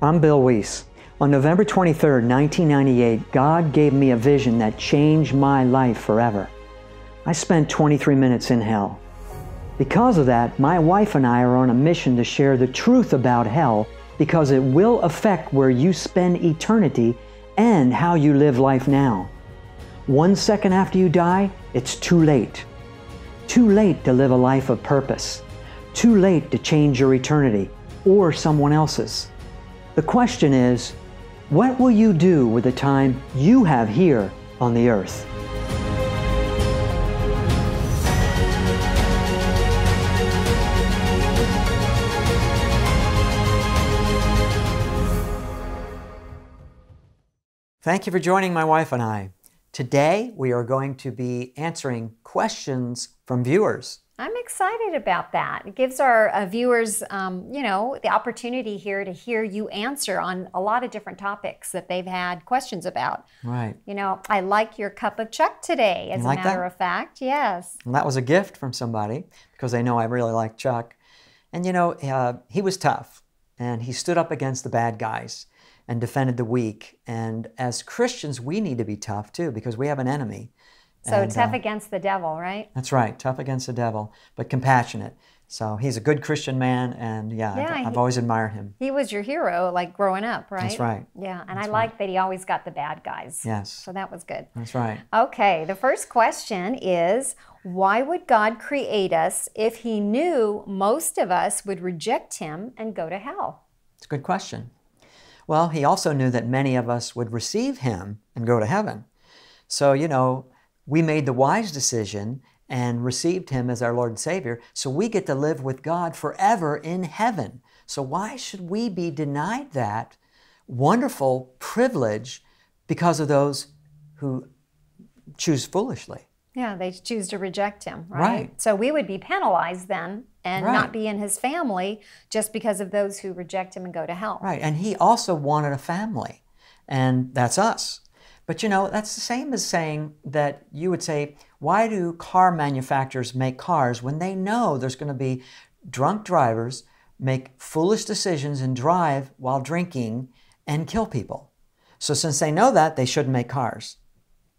I'm Bill Weiss. On November 23, 1998, God gave me a vision that changed my life forever. I spent 23 minutes in hell. Because of that, my wife and I are on a mission to share the truth about hell because it will affect where you spend eternity and how you live life now. One second after you die, it's too late. Too late to live a life of purpose. Too late to change your eternity or someone else's. The question is, what will you do with the time you have here on the earth? Thank you for joining my wife and I. Today, we are going to be answering questions from viewers. I'm excited about that. It gives our uh, viewers, um, you know, the opportunity here to hear you answer on a lot of different topics that they've had questions about. Right. You know, I like your cup of Chuck today, as like a matter that? of fact. Yes. And that was a gift from somebody because they know I really like Chuck. And, you know, uh, he was tough and he stood up against the bad guys and defended the weak. And as Christians, we need to be tough too because we have an enemy so and, tough uh, against the devil, right? That's right, tough against the devil, but compassionate. So he's a good Christian man, and yeah, yeah I've, he, I've, always admired him. He was your hero, like growing up, right? That's right. Yeah, and That's I like right. that he always got the bad guys. Yes. So that was good. That's right. Okay, the first question is why would God create us if he knew most of us would reject him and go to hell? It's a good question. Well, he also knew that many of us would receive him and go to heaven. So, you know, we made the wise decision and received him as our Lord and Savior, so we get to live with God forever in heaven. So why should we be denied that wonderful privilege because of those who choose foolishly? Yeah, they choose to reject him, right? right. So we would be penalized then and right. not be in his family just because of those who reject him and go to hell. Right. And he also wanted a family, and that's us. But you know, that's the same as saying that you would say, why do car manufacturers make cars when they know there's going to be drunk drivers make foolish decisions and drive while drinking and kill people? So, since they know that, they shouldn't make cars.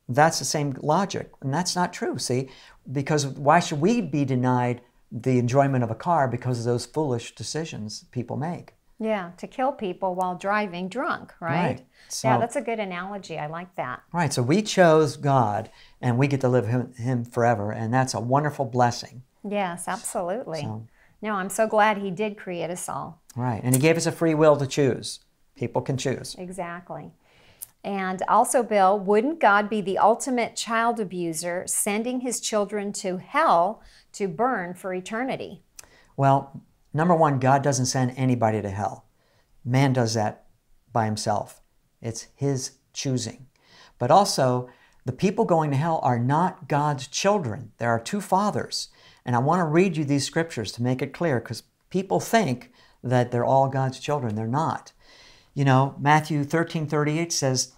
That's the same logic. And that's not true, see? Because why should we be denied the enjoyment of a car because of those foolish decisions people make? Yeah, to kill people while driving drunk, right? right. So, yeah, that's a good analogy. I like that. Right. So we chose God and we get to live him, him forever, and that's a wonderful blessing. Yes, absolutely. So, no, I'm so glad He did create us all. Right. And He gave us a free will to choose. People can choose. Exactly. And also, Bill, wouldn't God be the ultimate child abuser, sending his children to hell to burn for eternity? Well, Number one, God doesn't send anybody to hell. Man does that by himself, it's his choosing. But also, the people going to hell are not God's children. There are two fathers. And I want to read you these scriptures to make it clear because people think that they're all God's children. They're not. You know, Matthew 13 38 says,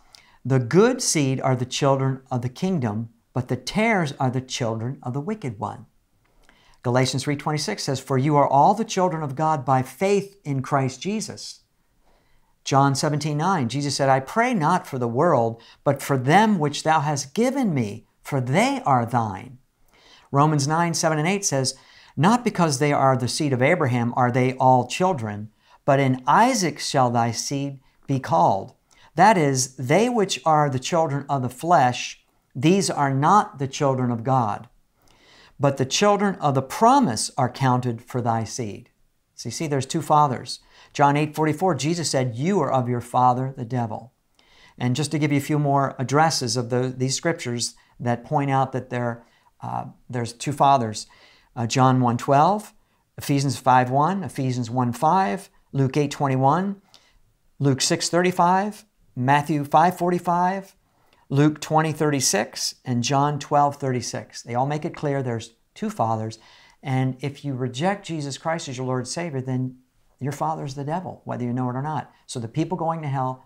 The good seed are the children of the kingdom, but the tares are the children of the wicked one. Galatians 3:26 says, "For you are all the children of God by faith in Christ Jesus." John 17:9, Jesus said, "I pray not for the world, but for them which thou hast given me, for they are thine." Romans 9, 7 and 8 says, Not because they are the seed of Abraham are they all children, but in Isaac shall thy seed be called. That is, they which are the children of the flesh, these are not the children of God but the children of the promise are counted for thy seed. So you see, there's two fathers. John 8 44, Jesus said, You are of your father, the devil. And just to give you a few more addresses of the, these scriptures that point out that there, uh, there's two fathers uh, John 1 12, Ephesians 5 1, Ephesians 1 5, Luke 8 21, Luke 6 35, Matthew 5 45, Luke 20, 36, and John 12, 36. They all make it clear there's two fathers. And if you reject Jesus Christ as your Lord and Savior, then your father's the devil, whether you know it or not. So the people going to hell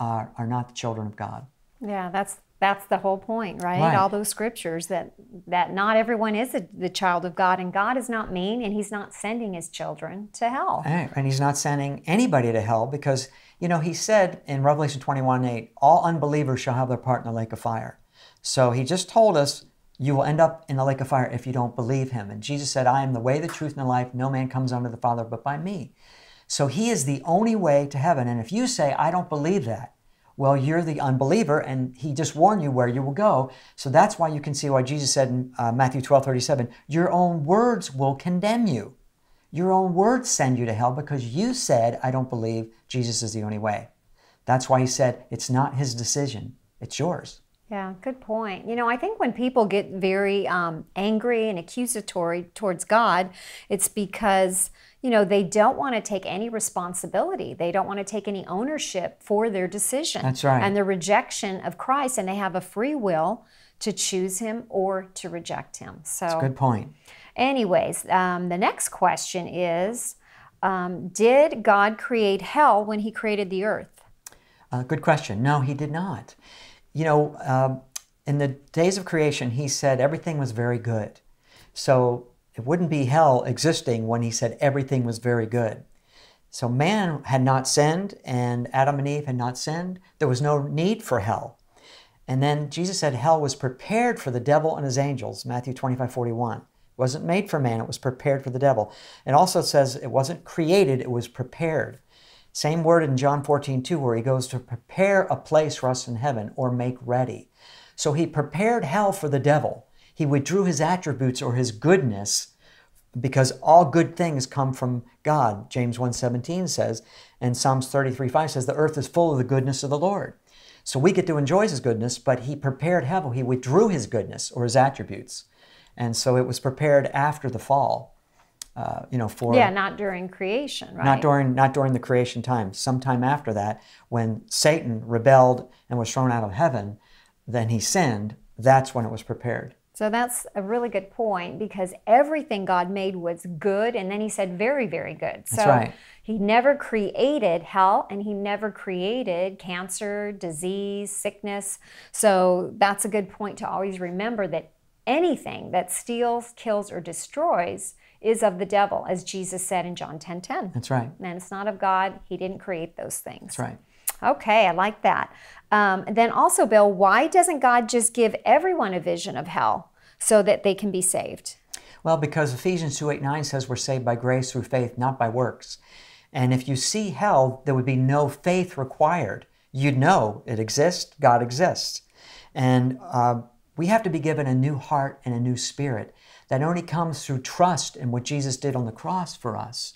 are, uh, are not the children of God. Yeah, that's that's the whole point, right? right? All those scriptures that that not everyone is a, the child of God, and God is not mean, and He's not sending His children to hell, and, and He's not sending anybody to hell because you know He said in Revelation twenty-one eight, all unbelievers shall have their part in the lake of fire. So He just told us you will end up in the lake of fire if you don't believe Him. And Jesus said, "I am the way, the truth, and the life. No man comes unto the Father but by Me." So He is the only way to heaven. And if you say, "I don't believe that," well, you're the unbeliever, and he just warned you where you will go. So that's why you can see why Jesus said in uh, Matthew 12 37, Your own words will condemn you. Your own words send you to hell because you said, I don't believe Jesus is the only way. That's why he said, It's not his decision, it's yours. Yeah, good point. You know, I think when people get very um, angry and accusatory towards God, it's because you know, they don't want to take any responsibility. They don't want to take any ownership for their decision. That's right. And the rejection of Christ, and they have a free will to choose him or to reject him. So, good point. Anyways, um, the next question is um, Did God create hell when he created the earth? Uh, good question. No, he did not. You know, uh, in the days of creation, he said everything was very good. So it wouldn't be hell existing when he said everything was very good. So man had not sinned, and Adam and Eve had not sinned. There was no need for hell. And then Jesus said hell was prepared for the devil and his angels, Matthew 25 41. It wasn't made for man, it was prepared for the devil. It also says it wasn't created, it was prepared. Same word in John 14 2, where he goes to prepare a place for us in heaven or make ready. So he prepared hell for the devil he withdrew his attributes or his goodness because all good things come from God. James 1:17 says, and Psalms 33:5 says, the earth is full of the goodness of the Lord. So we get to enjoy his goodness, but he prepared heaven. He withdrew his goodness or his attributes. And so it was prepared after the fall. Uh, you know, for yeah, not during creation, right? Not during not during the creation time. Sometime after that, when Satan rebelled and was thrown out of heaven, then he sinned. That's when it was prepared. So that's a really good point because everything God made was good, and then He said very, very good. So right. He never created hell, and He never created cancer, disease, sickness. So that's a good point to always remember that anything that steals, kills, or destroys is of the devil, as Jesus said in John 10:10. 10, 10. That's right. And it's not of God. He didn't create those things. That's right. Okay, I like that. Um, then also, Bill, why doesn't God just give everyone a vision of hell? so that they can be saved? Well, because Ephesians 2 8 9 says we're saved by grace through faith, not by works. And if you see hell, there would be no faith required. You'd know it exists, God exists. And uh, we have to be given a new heart and a new spirit that only comes through trust in what Jesus did on the cross for us.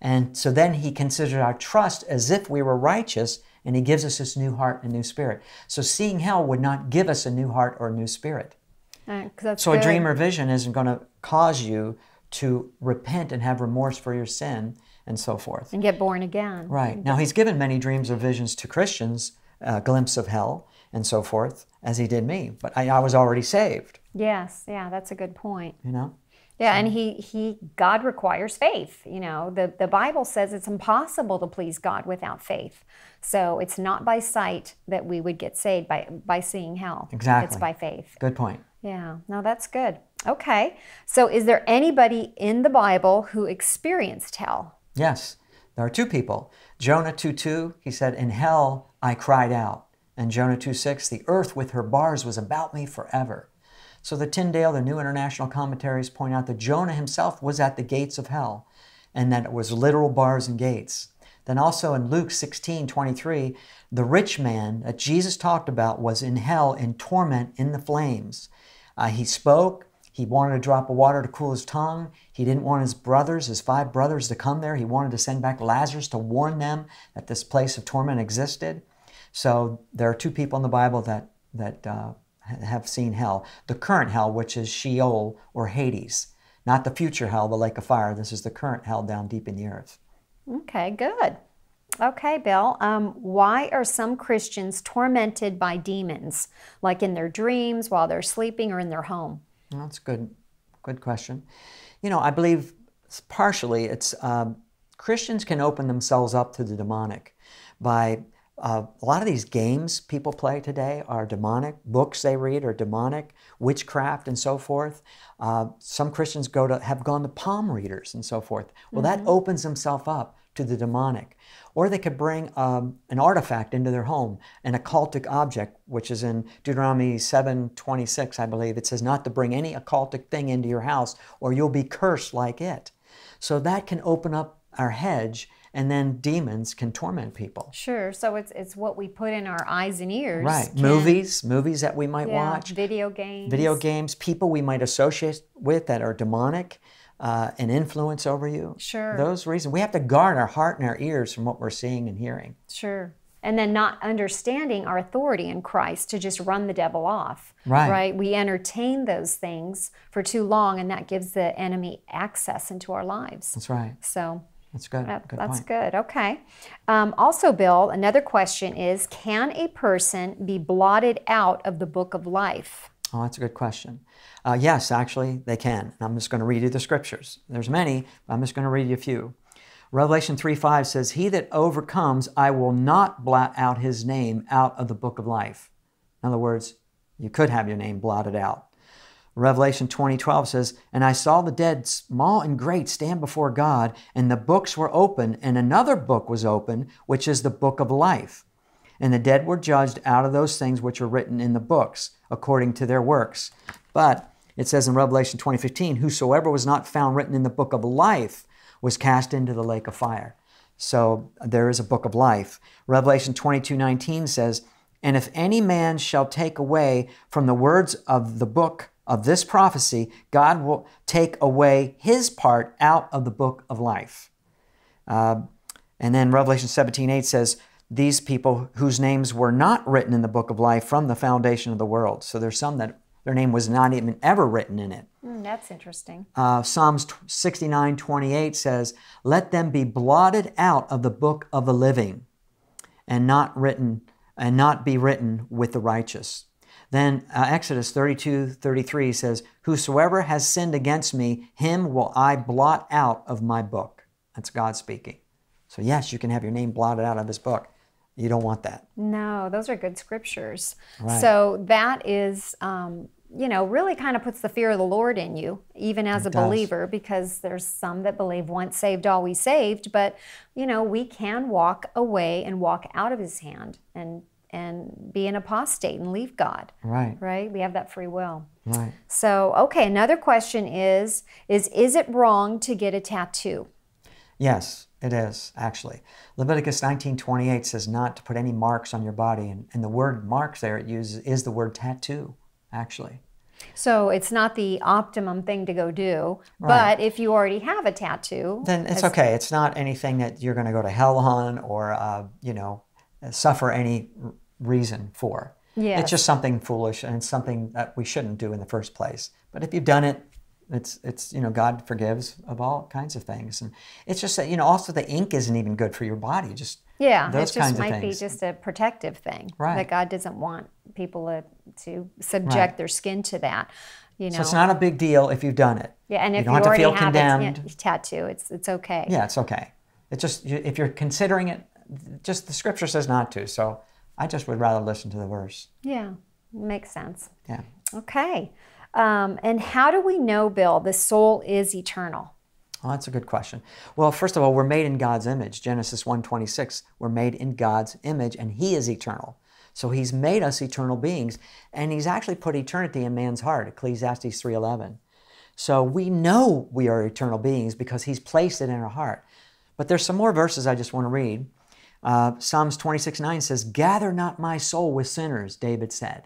And so then he considers our trust as if we were righteous, and he gives us this new heart and new spirit. So seeing hell would not give us a new heart or a new spirit so good. a dream or vision isn't going to cause you to repent and have remorse for your sin and so forth. And get born again. Right. Now, he's given many dreams or visions to Christians, a uh, glimpse of hell and so forth, as he did me. But I, I was already saved. Yes. Yeah, that's a good point. You know? Yeah, and he he God requires faith. You know, the the Bible says it's impossible to please God without faith. So it's not by sight that we would get saved by by seeing hell. Exactly, it's by faith. Good point. Yeah, no, that's good. Okay. So, is there anybody in the Bible who experienced hell? Yes, there are two people. Jonah 2 2, he said, In hell I cried out. And Jonah 2 6, the earth with her bars was about me forever. So, the Tyndale, the New International Commentaries point out that Jonah himself was at the gates of hell and that it was literal bars and gates. Then also in Luke 16 23, the rich man that Jesus talked about was in hell in torment in the flames. Uh, he spoke, he wanted a drop of water to cool his tongue. He didn't want his brothers, his five brothers, to come there. He wanted to send back Lazarus to warn them that this place of torment existed. So there are two people in the Bible that, that uh, have seen hell the current hell, which is Sheol or Hades, not the future hell, the lake of fire. This is the current hell down deep in the earth. Okay, good. Okay, Bill. Um, why are some Christians tormented by demons, like in their dreams, while they're sleeping, or in their home? That's good. Good question. You know, I believe partially it's uh, Christians can open themselves up to the demonic by uh, a lot of these games people play today are demonic. Books they read are demonic, witchcraft and so forth. Uh, some Christians go to have gone to palm readers and so forth. Well, mm -hmm. that mm-hmm. opens himself up to the demonic. Or they could bring um, an artifact into their home, an occultic object, which is in Deuteronomy seven twenty six, I believe. It says not to bring any occultic thing into your house, or you'll be cursed like it. So that can open up our hedge and then demons can torment people. Sure. So it's it's what we put in our eyes and ears. Right. Can, movies, movies that we might yeah, watch. Video games. Video games, people we might associate with that are demonic. Uh, an influence over you. Sure. Those reasons. We have to guard our heart and our ears from what we're seeing and hearing. Sure and then not understanding our authority in Christ to just run the devil off. Right. Right? We entertain those things for too long and that gives the enemy access into our lives. That's right. So that's good. That, good that's point. good. Okay. Um, also, Bill, another question is Can a person be blotted out of the book of life? Oh, that's a good question. Uh, yes, actually, they can. I'm just going to read you the scriptures. There's many, but I'm just going to read you a few. Revelation 3 5 says, He that overcomes, I will not blot out his name out of the book of life. In other words, you could have your name blotted out. Revelation 20:12 says, And I saw the dead, small and great, stand before God, and the books were open, and another book was open, which is the book of life. And the dead were judged out of those things which are written in the books, according to their works. But it says in Revelation 20:15, Whosoever was not found written in the book of life was cast into the lake of fire. So there is a book of life. Revelation 22:19 says, And if any man shall take away from the words of the book of this prophecy, God will take away his part out of the book of life. Uh, and then Revelation 17 8 says, These people whose names were not written in the book of life from the foundation of the world. So there's some that their name was not even ever written in it. Mm, that's interesting. Uh, Psalms 69 28 says, Let them be blotted out of the book of the living and not written and not be written with the righteous. Then uh, Exodus 32 33 says, Whosoever has sinned against me, him will I blot out of my book. That's God speaking. So, yes, you can have your name blotted out of his book. You don't want that. No, those are good scriptures. Right. So, that is. Um, you know, really kind of puts the fear of the Lord in you, even as it a does. believer, because there's some that believe once saved, always saved. But, you know, we can walk away and walk out of His hand and and be an apostate and leave God. Right. Right? We have that free will. Right. So, okay, another question is is is it wrong to get a tattoo? Yes, it is actually. Leviticus 19:28 says not to put any marks on your body and, and the word marks there it uses is the word tattoo actually. So it's not the optimum thing to go do. Right. But if you already have a tattoo, then it's okay. It's not anything that you're going to go to hell on or uh, you know suffer any reason for. Yes. It's just something foolish and it's something that we shouldn't do in the first place. But if you've done it, it's it's you know God forgives of all kinds of things, and it's just that you know also the ink isn't even good for your body. Just yeah, those it just might be just a protective thing right. that God doesn't want people to, to subject right. their skin to that. You know? So it's not a big deal if you've done it. Yeah, and if you don't you have to feel condemned. tattoo, it's it's okay. Yeah, it's okay. It's just if you're considering it, just the scripture says not to. So I just would rather listen to the verse. Yeah, makes sense. Yeah. Okay. Um, and how do we know, Bill, the soul is eternal? Oh, that's a good question. Well, first of all, we're made in God's image. Genesis 1:26, we're made in God's image and he is eternal. So he's made us eternal beings and he's actually put eternity in man's heart, Ecclesiastes 3:11. So we know we are eternal beings because he's placed it in our heart. But there's some more verses I just want to read. Uh, Psalms 26 9 says, Gather not my soul with sinners, David said.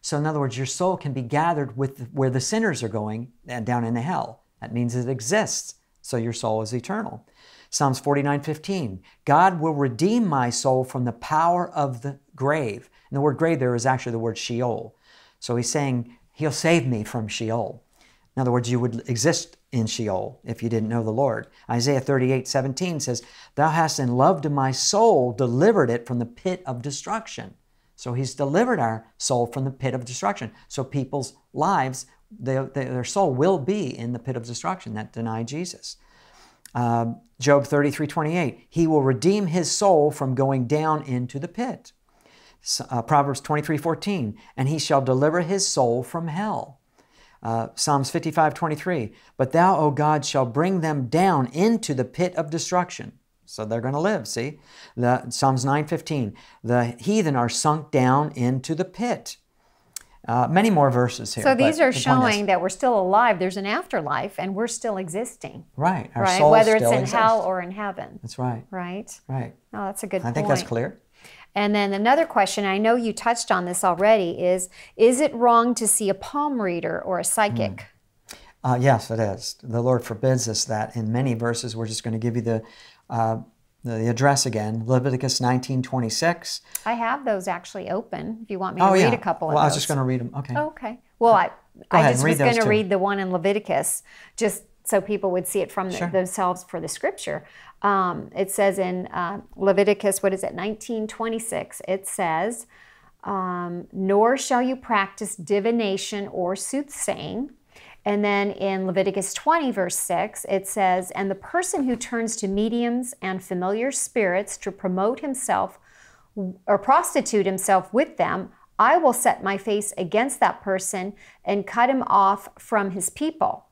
So, in other words, your soul can be gathered with where the sinners are going and uh, down into hell. That means it exists. So, your soul is eternal. Psalms 49 15, God will redeem my soul from the power of the grave. And the word grave there is actually the word Sheol. So, he's saying, He'll save me from Sheol. In other words, you would exist in Sheol if you didn't know the Lord. Isaiah 38 17 says, Thou hast in love to my soul delivered it from the pit of destruction. So he's delivered our soul from the pit of destruction. So people's lives, their soul will be in the pit of destruction that deny Jesus. Uh, Job 33 28, he will redeem his soul from going down into the pit. Uh, Proverbs 23 14, and he shall deliver his soul from hell. Uh, Psalms 55 23. But thou, O God, shall bring them down into the pit of destruction. So they're going to live, see? The, Psalms 9 15. The heathen are sunk down into the pit. Uh, many more verses here. So these are the showing that we're still alive. There's an afterlife, and we're still existing. Right. right. Whether it's in hell or in heaven. That's right. Right. Right. Oh, that's a good. I point. think that's clear. And then another question, I know you touched on this already, is is it wrong to see a palm reader or a psychic? Mm. Uh, yes, it is. The Lord forbids us that in many verses. We're just going to give you the, uh, the address again, Leviticus 19:26. I have those actually open. If you want me to oh, read yeah. a couple. Well, of I was just going to read them. Okay. Oh, okay. Well, I Go I just was going to read the one in Leviticus, just so people would see it from sure. the, themselves for the scripture. Um, it says in uh, Leviticus, what is it, 1926, it says, um, nor shall you practice divination or soothsaying. And then in Leviticus 20, verse 6, it says, And the person who turns to mediums and familiar spirits to promote himself or prostitute himself with them, I will set my face against that person and cut him off from his people.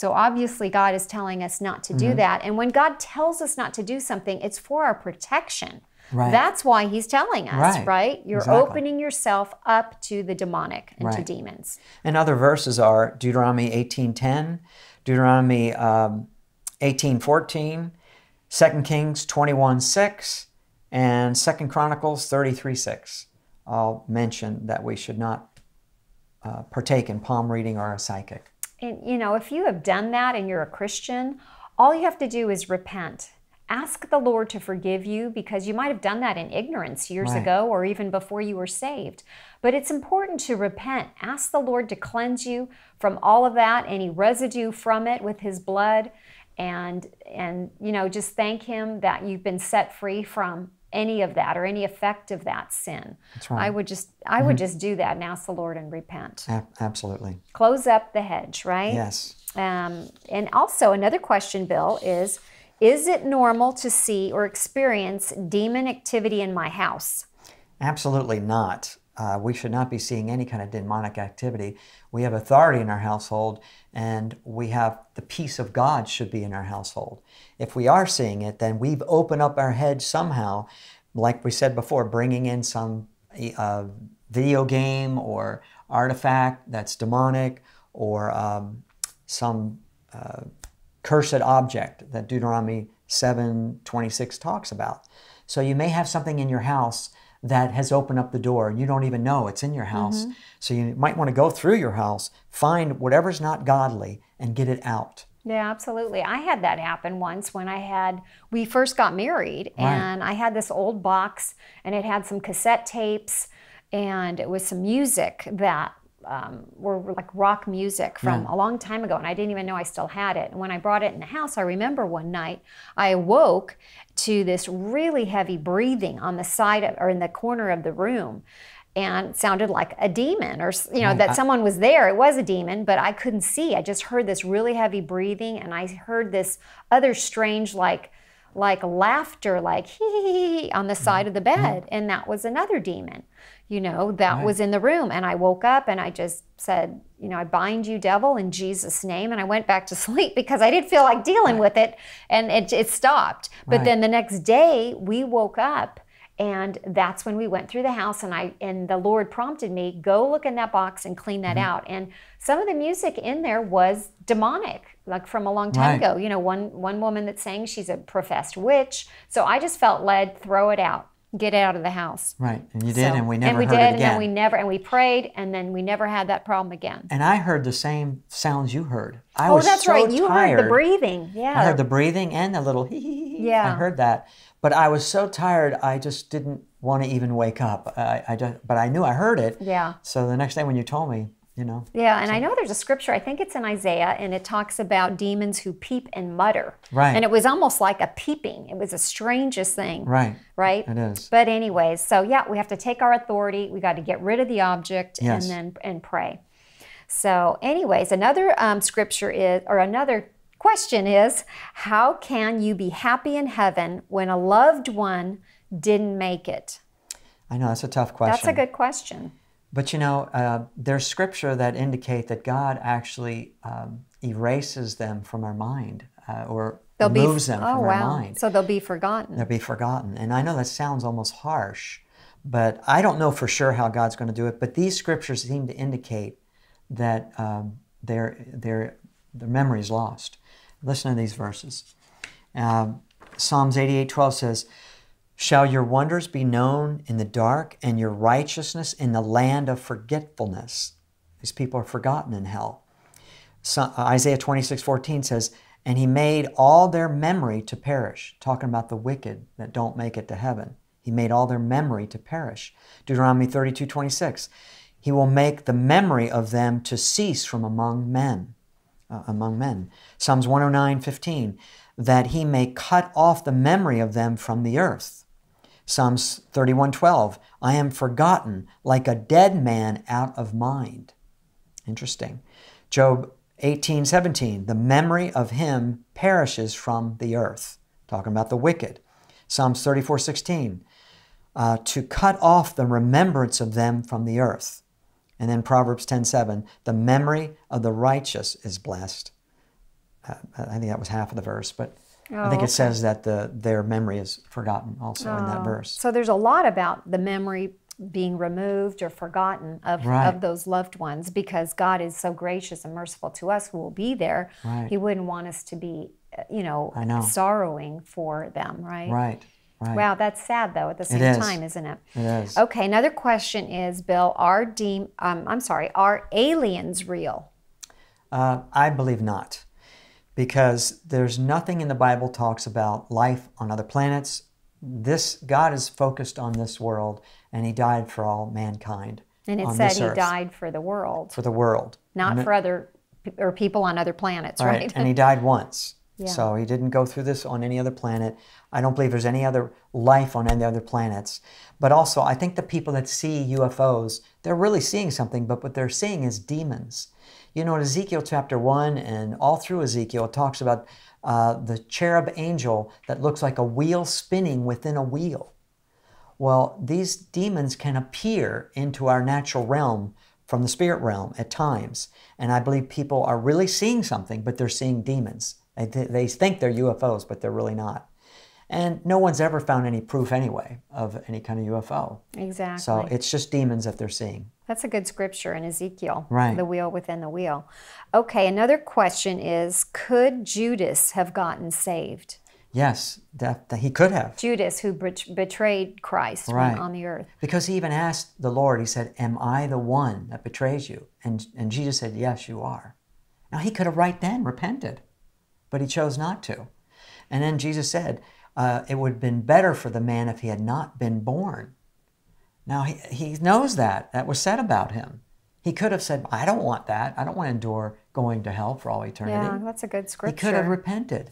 So obviously, God is telling us not to mm-hmm. do that. And when God tells us not to do something, it's for our protection. Right. That's why he's telling us, right? right? You're exactly. opening yourself up to the demonic and right. to demons. And other verses are Deuteronomy 18:10, Deuteronomy um, 18:14, 2 Kings 21:6, and 2 Chronicles 33:6. I'll mention that we should not uh, partake in palm reading or a psychic. And, you know, if you have done that and you're a Christian, all you have to do is repent. Ask the Lord to forgive you because you might have done that in ignorance years right. ago or even before you were saved. But it's important to repent. Ask the Lord to cleanse you from all of that, any residue from it with His blood. And, and you know, just thank Him that you've been set free from any of that or any effect of that sin. Right. I would just I mm-hmm. would just do that and ask the Lord and repent. A- absolutely. Close up the hedge, right? Yes. Um, and also another question, Bill, is is it normal to see or experience demon activity in my house? Absolutely not. Uh, we should not be seeing any kind of demonic activity. We have authority in our household, and we have the peace of God should be in our household. If we are seeing it, then we've opened up our head somehow, like we said before, bringing in some uh, video game or artifact that's demonic or um, some uh, cursed object that Deuteronomy 7 26 talks about. So you may have something in your house that has opened up the door and you don't even know it's in your house. Mm-hmm. So you might want to go through your house, find whatever's not godly, and get it out. Yeah, absolutely. I had that happen once when I had we first got married right. and I had this old box and it had some cassette tapes and it was some music that um, were like rock music from yeah. a long time ago, and I didn't even know I still had it. And when I brought it in the house, I remember one night I awoke to this really heavy breathing on the side of, or in the corner of the room and sounded like a demon or you know mm, that someone was there it was a demon but i couldn't see i just heard this really heavy breathing and i heard this other strange like like laughter like hee hee hee on the mm-hmm. side of the mm-hmm. bed and that was another demon you know, that right. was in the room. And I woke up and I just said, you know, I bind you, devil, in Jesus' name. And I went back to sleep because I didn't feel like dealing right. with it. And it, it stopped. But then the next day, we woke up. And that's when we went through the house, and I and the Lord prompted me go look in that box and clean that mm-hmm. out. And some of the music in there was demonic, like from a long time ago. You know, one one woman that sang, she's a professed witch. So I just felt led throw it out get out of the house. Right, and you did, so, and we never and we heard did, it again. And we never, and we prayed, and then we never had that problem again. And I heard the same sounds you heard. I oh, was that's so right. You tired. heard the breathing. Yeah, I heard the breathing and the little hee hee. hee. Yeah, I heard that, but I was so tired, I just didn't want to even wake up. I, I just, but I knew I heard it. Yeah. So the next day when you told me, you know. Yeah, and so. I know there's a scripture, I think it's in Isaiah, and it talks about demons who peep and mutter. Right. And it was almost like a peeping. It was the strangest thing. Right. Right? It is. But anyways, so yeah, we have to take our authority. We got to get rid of the object yes. and then and pray. So, anyways, another um, scripture is or another question is, how can you be happy in heaven when a loved one didn't make it? I know that's a tough question. That's a good question. But you know, uh, there's scripture that indicate that God actually um, erases them from our mind uh, or they'll be, them oh, from wow. our mind. So they'll be forgotten. They'll be forgotten. And I know that sounds almost harsh, but I don't know for sure how God's going to do it. But these scriptures seem to indicate that um, their, their, their memory is lost. Listen to these verses. Uh, Psalms 88 12 says, Shall your wonders be known in the dark and your righteousness in the land of forgetfulness? These people are forgotten in hell. So, uh, Isaiah 26 14 says, And he made all their memory to perish, talking about the wicked that don't make it to heaven. He made all their memory to perish. Deuteronomy 32 26, He will make the memory of them to cease from among men. Uh, among men. Psalms 109 15, that he may cut off the memory of them from the earth. Psalms 31:12, I am forgotten like a dead man out of mind. Interesting. Job 18:17, the memory of him perishes from the earth. Talking about the wicked. Psalms 34:16, uh, to cut off the remembrance of them from the earth. And then Proverbs 10:7, the memory of the righteous is blessed. Uh, I think that was half of the verse, but Oh, I think okay. Oh, it says that the, their memory is forgotten also oh. in that oh. verse. So there's a lot about the memory being removed or forgotten of, right. of those loved ones because God is so gracious and merciful to us who will be there. Right. He wouldn't want us to be, uh, you know, know. sorrowing for them, right? Right. Right. Wow, that's sad though. At the same is. time, isn't it? It is. Okay, another question is, Bill, are de- um, I'm sorry, are aliens real? Uh, I believe not because there's nothing in the Bible talks about life on other planets. This God is focused on this world, and He died for all mankind. And it said He earth. died for the world. For the world, not and for it, other or people on other planets, right? right? and He died once. Yeah. So he didn't go through this on any other planet. I don't believe there's any other life on any other planets. But also, I think the people that see UFOs, they're really seeing something, but what they're seeing is demons. You know, in Ezekiel chapter 1 and all through Ezekiel, it talks about uh, the cherub angel that looks like a wheel spinning within a wheel. Well, these demons can appear into our natural realm from the spirit realm at times. And I believe people are really seeing something, but they're seeing demons. They, they think they're UFOs, but they're really not. And no one's ever found any proof anyway of any kind of UFO. Exactly. So it's just demons that they're seeing. That's a good scripture in Ezekiel. Right. The wheel within the wheel. Okay, another question is could Judas have gotten saved? Yes, that, that he could have. Judas, who betrayed Christ right. on the earth. Because he even asked the Lord, he said, Am I the one that betrays you? And, and Jesus said, Yes, you are. Now he could have right then repented, but he chose not to. And then Jesus said, uh, it would have been better for the man if he had not been born. Now, he, he knows that. That was said about him. He could have said, I don't want that. I don't want to endure going to hell for all eternity. Yeah, that's a good scripture. He could have repented.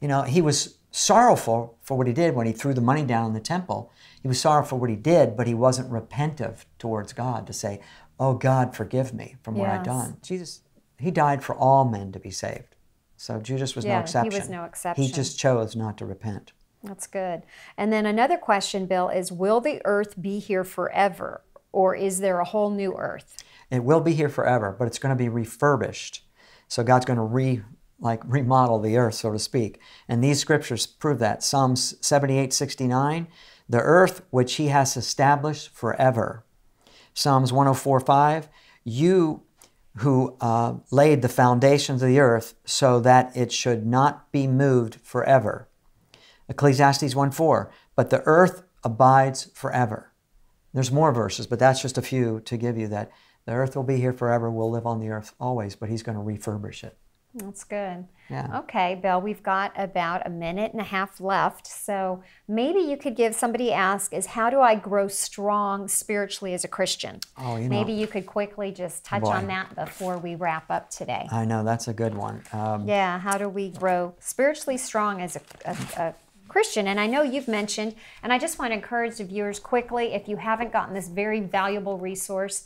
You know, he was sorrowful for what he did when he threw the money down in the temple. He was sorrowful for what he did, but he wasn't repentive towards God to say, Oh God, forgive me from what I've done. Jesus, he died for all men to be saved. So Judas was yeah, no exception. He was no exception. He just chose not to repent. That's good. And then another question, Bill, is will the earth be here forever or is there a whole new earth? It will be here forever, but it's going to be refurbished. So God's going to re like remodel the earth, so to speak. And these scriptures prove that. Psalms 78, 69, the earth which he has established forever. Psalms 104, 5, you who uh, laid the foundations of the earth so that it should not be moved forever. Ecclesiastes 1:4, but the earth abides forever. There's more verses, but that's just a few to give you that the earth will be here forever. We'll live on the earth always, but he's going to refurbish it. That's good. Yeah. Okay, Bill, we've got about a minute and a half left. So maybe you could give somebody ask is how do I grow strong spiritually as a Christian? Oh, you know, maybe you could quickly just touch boy. on that before we wrap up today. I know, that's a good one. Um, yeah, how do we grow spiritually strong as a, a, a Christian. And I know you've mentioned, and I just want to encourage the viewers quickly if you haven't gotten this very valuable resource,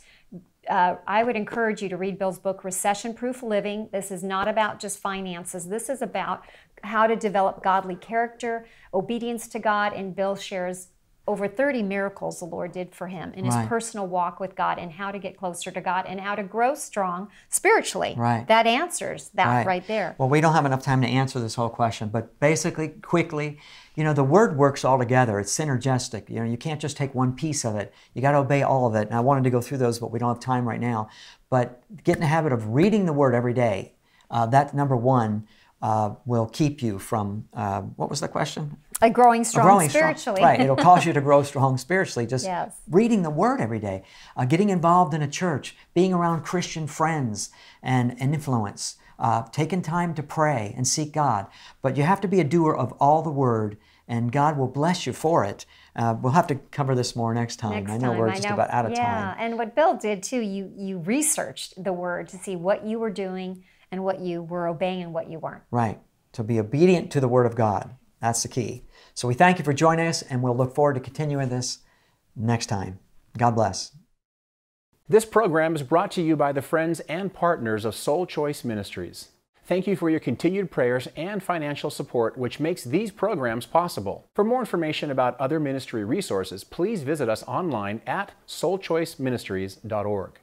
uh, I would encourage you to read Bill's book, Recession Proof Living. This is not about just finances, this is about how to develop godly character, obedience to God, and Bill shares over 30 miracles the Lord did for him in his right. personal walk with God and how to get closer to God and how to grow strong spiritually. Right. That answers that right. right. there. Well, we don't have enough time to answer this whole question, but basically, quickly, you know, the word works all together. It's synergistic. You know, you can't just take one piece of it. You got to obey all of it. And I wanted to go through those, but we don't have time right now. But get in the habit of reading the word every day. Uh, that number one uh, will keep you from uh, what was the question? Like growing strong growing spiritually. Strong, right. It'll cause you to grow strong spiritually. Just yes. reading the Word every day, uh, getting involved in a church, being around Christian friends and, and influence, uh, taking time to pray and seek God. But you have to be a doer of all the Word, and God will bless you for it. Uh, we'll have to cover this more next time. Next I know time. we're just know. about out of yeah. time. Yeah, and what Bill did too, you you researched the Word to see what you were doing and what you were obeying and what you weren't. Right. To be obedient to the Word of God. That's the key. So we thank you for joining us, and we'll look forward to continuing this next time. God bless. This program is brought to you by the friends and partners of Soul Choice Ministries. Thank you for your continued prayers and financial support, which makes these programs possible. For more information about other ministry resources, please visit us online at soulchoiceministries.org.